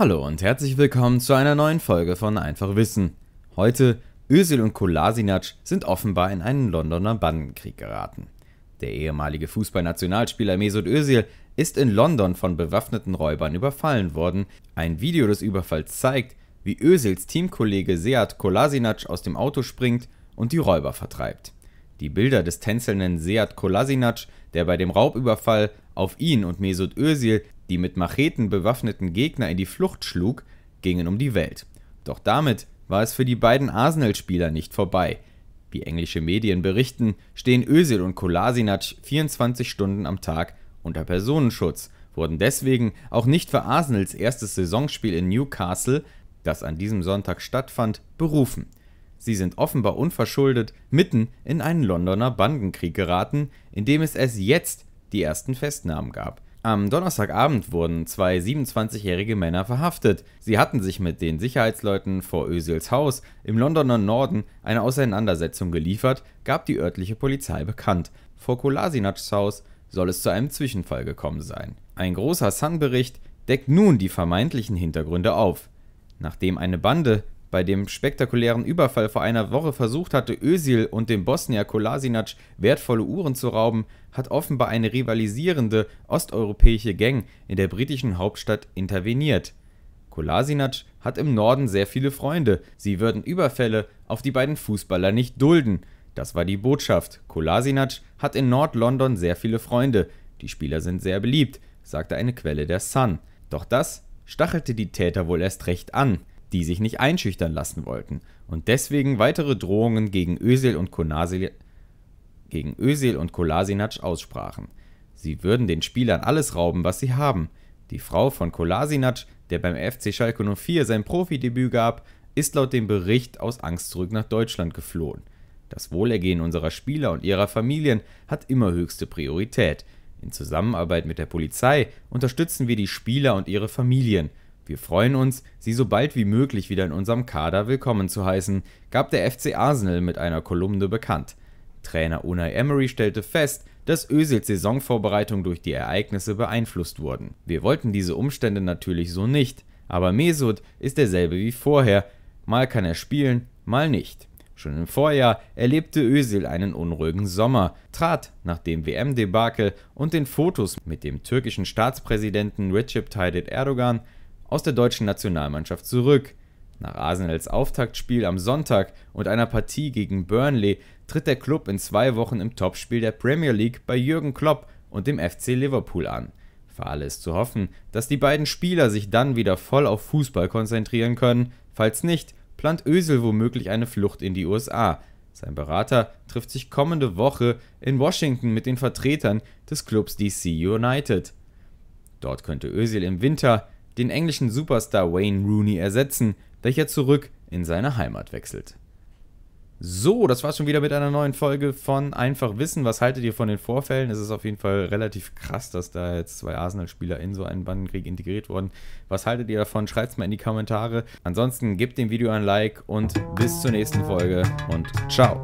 Hallo und herzlich willkommen zu einer neuen Folge von Einfach Wissen. Heute, Özil und Kolasinac sind offenbar in einen Londoner Bandenkrieg geraten. Der ehemalige Fußballnationalspieler Mesut Özil ist in London von bewaffneten Räubern überfallen worden. Ein Video des Überfalls zeigt, wie Özils Teamkollege Seat Kolasinac aus dem Auto springt und die Räuber vertreibt. Die Bilder des tänzelnden Seat Kolasinac, der bei dem Raubüberfall auf ihn und Mesut Özil die mit Macheten bewaffneten Gegner in die Flucht schlug, gingen um die Welt. Doch damit war es für die beiden Arsenal-Spieler nicht vorbei. Wie englische Medien berichten, stehen Özil und Kolasinac 24 Stunden am Tag unter Personenschutz, wurden deswegen auch nicht für Arsenals erstes Saisonspiel in Newcastle, das an diesem Sonntag stattfand, berufen. Sie sind offenbar unverschuldet mitten in einen Londoner Bandenkrieg geraten, in dem es erst jetzt die ersten Festnahmen gab. Am Donnerstagabend wurden zwei 27-jährige Männer verhaftet. Sie hatten sich mit den Sicherheitsleuten vor Ösels Haus im Londoner Norden eine Auseinandersetzung geliefert, gab die örtliche Polizei bekannt. Vor Kolasinacs Haus soll es zu einem Zwischenfall gekommen sein. Ein großer Sun-Bericht deckt nun die vermeintlichen Hintergründe auf. Nachdem eine Bande bei dem spektakulären Überfall vor einer Woche versucht hatte, Özil und dem Bosnier Kolasinac wertvolle Uhren zu rauben, hat offenbar eine rivalisierende osteuropäische Gang in der britischen Hauptstadt interveniert. Kolasinac hat im Norden sehr viele Freunde, sie würden Überfälle auf die beiden Fußballer nicht dulden. Das war die Botschaft. Kolasinac hat in Nord-London sehr viele Freunde, die Spieler sind sehr beliebt, sagte eine Quelle der Sun. Doch das stachelte die Täter wohl erst recht an die sich nicht einschüchtern lassen wollten und deswegen weitere Drohungen gegen Ösel und Konasil gegen Özil und Kolasinac aussprachen. Sie würden den Spielern alles rauben, was sie haben. Die Frau von Kolasinac, der beim FC Schalke 04 sein Profidebüt gab, ist laut dem Bericht aus Angst zurück nach Deutschland geflohen. Das Wohlergehen unserer Spieler und ihrer Familien hat immer höchste Priorität. In Zusammenarbeit mit der Polizei unterstützen wir die Spieler und ihre Familien wir freuen uns, Sie so bald wie möglich wieder in unserem Kader willkommen zu heißen, gab der FC Arsenal mit einer Kolumne bekannt. Trainer Unai Emery stellte fest, dass Özils Saisonvorbereitung durch die Ereignisse beeinflusst wurden. Wir wollten diese Umstände natürlich so nicht, aber Mesut ist derselbe wie vorher. Mal kann er spielen, mal nicht. Schon im Vorjahr erlebte Özil einen unruhigen Sommer, trat nach dem WM-Debakel und den Fotos mit dem türkischen Staatspräsidenten Recep Tayyip Erdogan aus der deutschen Nationalmannschaft zurück. Nach Arsenals Auftaktspiel am Sonntag und einer Partie gegen Burnley tritt der Club in zwei Wochen im Topspiel der Premier League bei Jürgen Klopp und dem FC Liverpool an. Für alle ist zu hoffen, dass die beiden Spieler sich dann wieder voll auf Fußball konzentrieren können. Falls nicht, plant Ösel womöglich eine Flucht in die USA. Sein Berater trifft sich kommende Woche in Washington mit den Vertretern des Clubs DC United. Dort könnte Ösel im Winter den englischen Superstar Wayne Rooney ersetzen, welcher zurück in seine Heimat wechselt. So, das war's schon wieder mit einer neuen Folge von Einfach Wissen. Was haltet ihr von den Vorfällen? Es ist auf jeden Fall relativ krass, dass da jetzt zwei Arsenal-Spieler in so einen Bandenkrieg integriert wurden. Was haltet ihr davon? Schreibt's mal in die Kommentare. Ansonsten gebt dem Video ein Like und bis zur nächsten Folge und ciao.